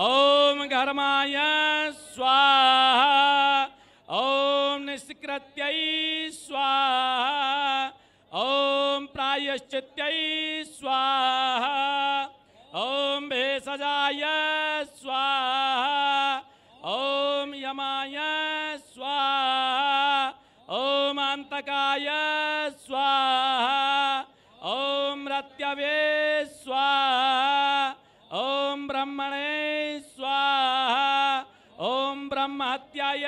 ओम घर्माय स्वाहा ओम निष्कृत्य स्वाहा ओम प्रायश्चित्यै स्वाहा ओम भेषजाय स्वाहा ओम यमाय स्वाहा ओम अंतकाय स्वाहा ब्रह्मणे स्वाहा ओम ब्रह्म हत्याय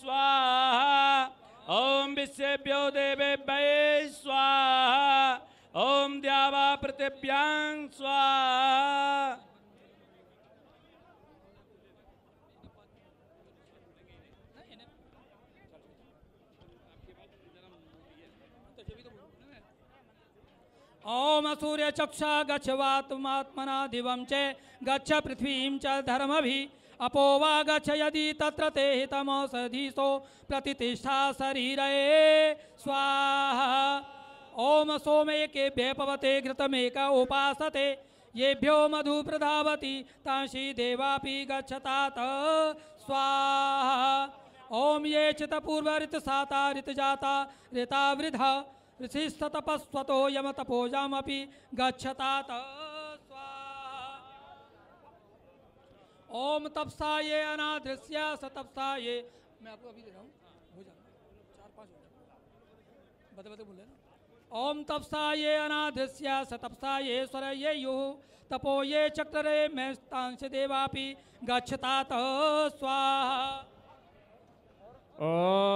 स्वाहा ओम विश्वेभ्यो देवेभ्य स्वाहा ओम द्यावा पृथिव्यां स्वाहा ओम सूर्य चक्षा गच्छवात्मात्मना दिवं चे गच्छ पृथ्वीं च धर्मभि अपोवा गच्छ यदि तत्र ते हितमौषधीसो प्रतिष्ठा शरीर स्वाहा ओम एक पवते घृतमेक उपासते येभ्यो मधु प्रधावती तांसी देवापि गच्छता स्वाहा ओम ये ऋत साता ऋतजाता ऋतावृध ऋषिस्तपस्वत यम तपोजा गच्छता ओम तपसा ये अनादृश्य तपसा ये मैं आपको अभी दे रहा हूँ हो जाऊँगा चार पाँच बता बता बोले रहे ओम तपसा ये अनादृश्य तपसा ये स्वर ये यु तपो ये चक्र रे मैं तांश देवापि गच्छतात स्वाहा